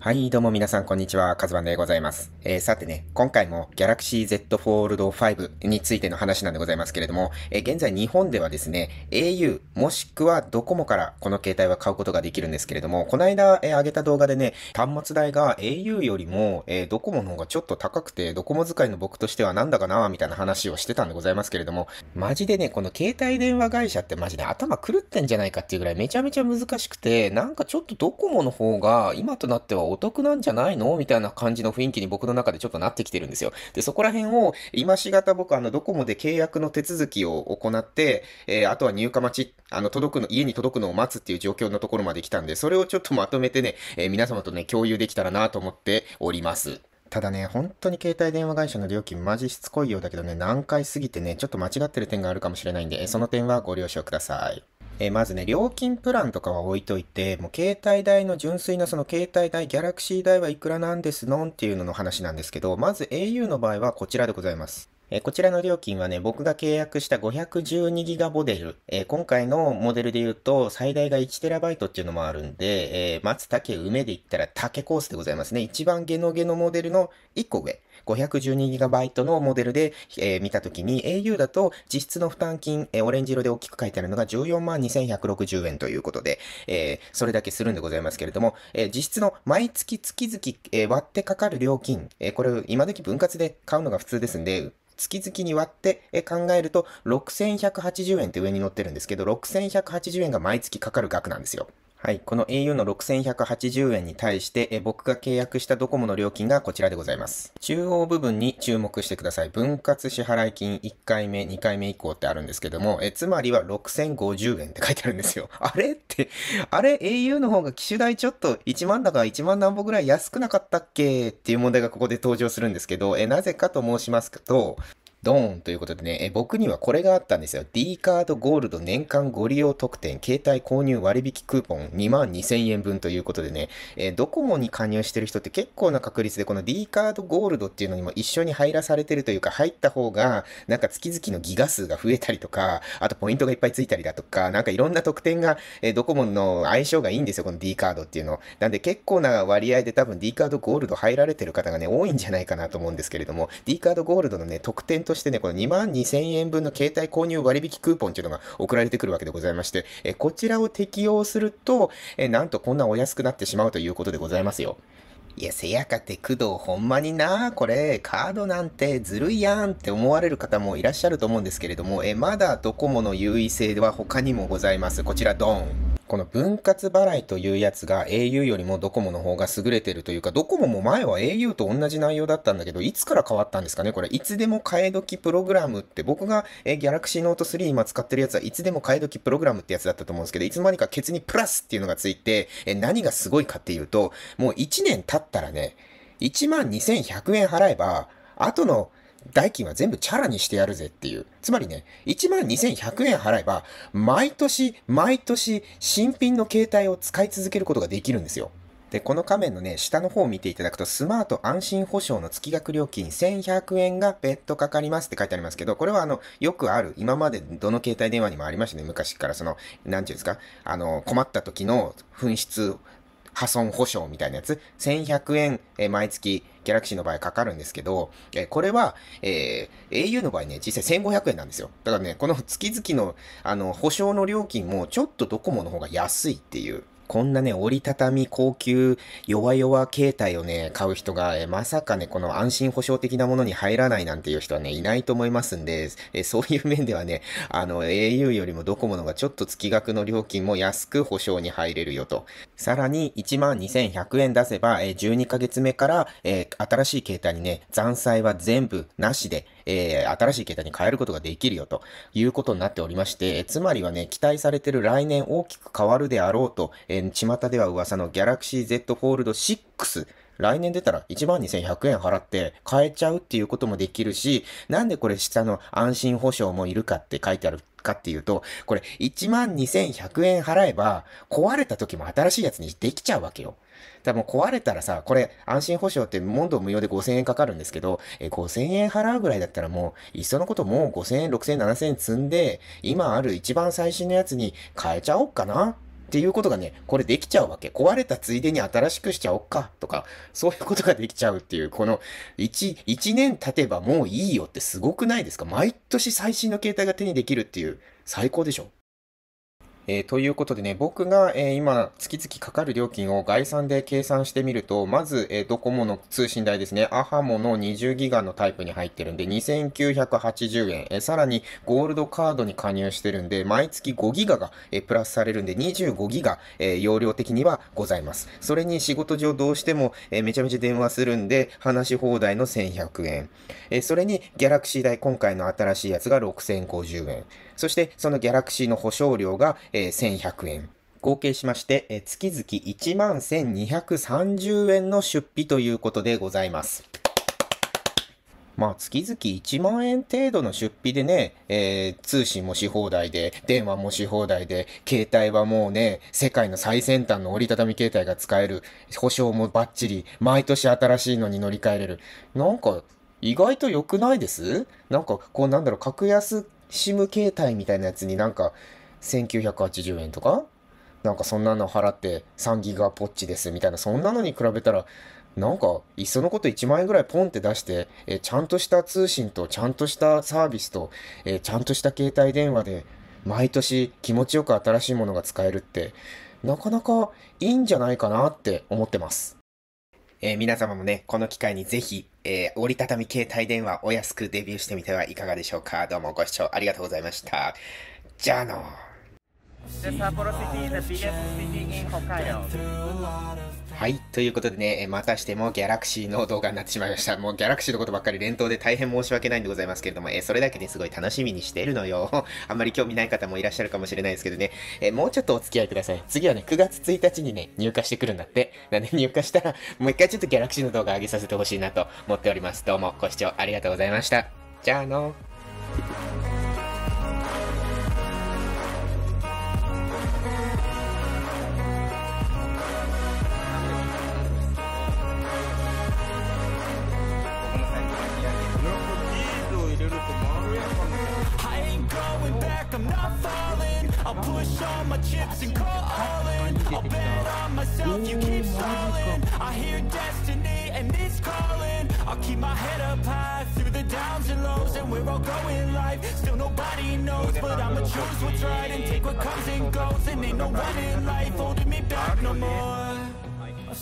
はい、どうも皆さん、こんにちは。カズバンでございます。えー、さてね、今回も Galaxy Z Fold 5についての話なんでございますけれども、えー、現在日本ではですね、au もしくはドコモからこの携帯は買うことができるんですけれども、この間、えー、上げた動画でね、端末代が au よりも、えドコモの方がちょっと高くて、ドコモ使いの僕としてはなんだかなみたいな話をしてたんでございますけれども、マジでね、この携帯電話会社ってマジで頭狂ってんじゃないかっていうぐらいめちゃめちゃ難しくて、なんかちょっとドコモの方が今となってはお得なんじゃないのみたいな感じの雰囲気に僕の中でちょっとなってきてるんですよ。で、そこら辺を、今しがた僕、あの、ドコモで契約の手続きを行って、えー、あとは入荷待ち、あの、届くの、家に届くのを待つっていう状況のところまで来たんで、それをちょっとまとめてね、えー、皆様とね、共有できたらなと思っております。ただね、本当に携帯電話会社の料金マジしつこいようだけどね、何回過ぎてね、ちょっと間違ってる点があるかもしれないんで、その点はご了承ください。えー、まずね、料金プランとかは置いといて、もう携帯代の純粋なその携帯代、ギャラクシー代はいくらなんですのんっていうのの話なんですけど、まず au の場合はこちらでございます。えこちらの料金はね、僕が契約した 512GB モデル、え今回のモデルで言うと最大が 1TB っていうのもあるんで、え松竹梅で言ったら竹コースでございますね。一番ゲノゲノモデルの1個上。512GB のモデルで、えー、見たときに au だと実質の負担金、えー、オレンジ色で大きく書いてあるのが14万2160円ということで、えー、それだけするんでございますけれども、えー、実質の毎月月々、えー、割ってかかる料金、えー、これ今時分割で買うのが普通ですんで、月々に割って考えると6180円って上に載ってるんですけど、6180円が毎月かかる額なんですよ。はい、この au の6180円に対してえ、僕が契約したドコモの料金がこちらでございます。中央部分に注目してください。分割支払金1回目、2回目以降ってあるんですけども、えつまりは6050円って書いてあるんですよ。あれって、あれ au の方が機種代ちょっと1万だから1万何歩ぐらい安くなかったっけっていう問題がここで登場するんですけど、えなぜかと申しますと、ドーンということでね、え僕にはこれがあったんですよ。D カードゴールド年間ご利用特典、携帯購入割引クーポン2万2000円分ということでね、えドコモに加入してる人って結構な確率でこの D カードゴールドっていうのにも一緒に入らされてるというか、入った方が、なんか月々のギガ数が増えたりとか、あとポイントがいっぱいついたりだとか、なんかいろんな特典が、えドコモの相性がいいんですよ、この D カードっていうの。なんで結構な割合で多分 D カードゴールド入られてる方がね、多いんじゃないかなと思うんですけれども、D カードゴールドのね、特典としてね、この2万2000円分の携帯購入割引クーポンというのが送られてくるわけでございまして、えこちらを適用すると、えなんとこんなお安くなってしまうということでございますよ。いや、せやかて工藤ほんまにな、これ、カードなんてずるいやんって思われる方もいらっしゃると思うんですけれども、えまだドコモの優位性は他にもございます。こちらドン。この分割払いというやつが au よりもドコモの方が優れてるというか、ドコモも前は au と同じ内容だったんだけど、いつから変わったんですかねこれ、いつでも替え時プログラムって、僕が、え Galaxy Note 3今使ってるやつはいつでも替え時プログラムってやつだったと思うんですけど、いつの間にかケツにプラスっていうのがついて、え何がすごいかっていうと、もう1年経ったらね、12,100円払えば、後の代金は全部チャラにしてやるぜっていう。つまりね、12,100万円払えば、毎年、毎年、新品の携帯を使い続けることができるんですよ。で、この画面のね、下の方を見ていただくと、スマート安心保証の月額料金1100円が別途かかりますって書いてありますけど、これはあの、よくある、今までどの携帯電話にもありましたね、昔から、その、なんていうんですか、あの、困った時の紛失破損保証みたいなやつ、1100円、え毎月、ギャラクシーの場合かかるんですけど、えこれは、えー、au の場合ね、実際1500円なんですよ。だからね、この月々の、あの、保証の料金も、ちょっとドコモの方が安いっていう。こんなね、折りたたみ高級弱々携帯をね、買う人が、えまさかね、この安心保障的なものに入らないなんていう人はね、いないと思いますんで、えそういう面ではね、あの、au よりもドコモのがちょっと月額の料金も安く保証に入れるよと。さらに、12,100円出せば、え12ヶ月目から、え新しい携帯にね、残債は全部なしで、えー、新しい携帯に変えることができるよということになっておりまして、えつまりはね、期待されてる来年大きく変わるであろうと、えー、巷では噂の Galaxy Z Fold 6、来年出たら12,100円払って買えちゃうっていうこともできるし、なんでこれ下の安心保証もいるかって書いてあるかっていうと、これ12,100円払えば、壊れた時も新しいやつにできちゃうわけよ。多分壊れたらさ、これ安心保証って問答無用で5000円かかるんですけど、え5000円払うぐらいだったらもう、いっそのこともう5000円、6000円、7000円積んで、今ある一番最新のやつに変えちゃおっかな。っていうことがね、これできちゃうわけ。壊れたついでに新しくしちゃおっか、とか、そういうことができちゃうっていう、この、1、1年経てばもういいよってすごくないですか毎年最新の携帯が手にできるっていう、最高でしょえー、ということでね、僕が、えー、今、月々かかる料金を概算で計算してみると、まず、えー、ドコモの通信代ですね、アハモの20ギガのタイプに入ってるんで、2980円、えさらにゴールドカードに加入してるんで、毎月5ギガが、えプラスされるんで、25ギガ、え容量的にはございます。それに仕事上どうしても、えめちゃめちゃ電話するんで、話し放題の1100円。えそれに、ギャラクシー代、今回の新しいやつが6050円。そしてそのギャラクシーの保証料が、えー、1100円。合計しまして、え月々1万1230円の出費ということでございます。まあ、月々1万円程度の出費でね、えー、通信もし放題で、電話もし放題で、携帯はもうね、世界の最先端の折りたたみ携帯が使える、保証もバッチリ、毎年新しいのに乗り換えれる。なんか、意外と良くないですなんか、こうなんだろう、格安 SIM 携帯みたいなやつになんか1980円とかなんかそんなの払って3ギガポッチですみたいなそんなのに比べたらなんかいっそのこと1万円ぐらいポンって出してえちゃんとした通信とちゃんとしたサービスとえちゃんとした携帯電話で毎年気持ちよく新しいものが使えるってなかなかいいんじゃないかなって思ってます。えー、皆様もね、この機会にぜひえー、折りたたみ携帯電話お安くデビューしてみてはいかがでしょうか。どうもご視聴ありがとうございました。じゃあの The Sapporo City is the biggest city in Hokkaido. はい。ということでね、またしてもギャラクシーの動画になってしまいました。もうギャラクシーのことばっかり連投で大変申し訳ないんでございますけれども、えそれだけですごい楽しみにしてるのよ。あんまり興味ない方もいらっしゃるかもしれないですけどね、えもうちょっとお付き合いください。次はね、9月1日にね、入荷してくるんだって。なんで入荷したら、もう一回ちょっとギャラクシーの動画上げさせてほしいなと思っております。どうもご視聴ありがとうございました。じゃあの not falling I'll push all my chips and call all in I'll bet on myself, you keep stalling I hear destiny and it's calling I'll keep my head up high through the downs and lows And we're all going life, still nobody knows But I'ma choose what's right and take what comes and goes And ain't no one in life holding me back no more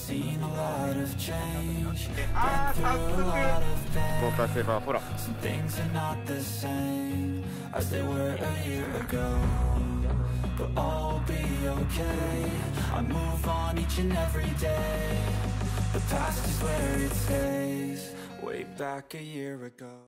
seen a lot of change. Ah, Been a lot of pain. Some things are not the same as they were a year ago. But all will be okay. I move on each and every day. The past is where it stays. Way back a year ago.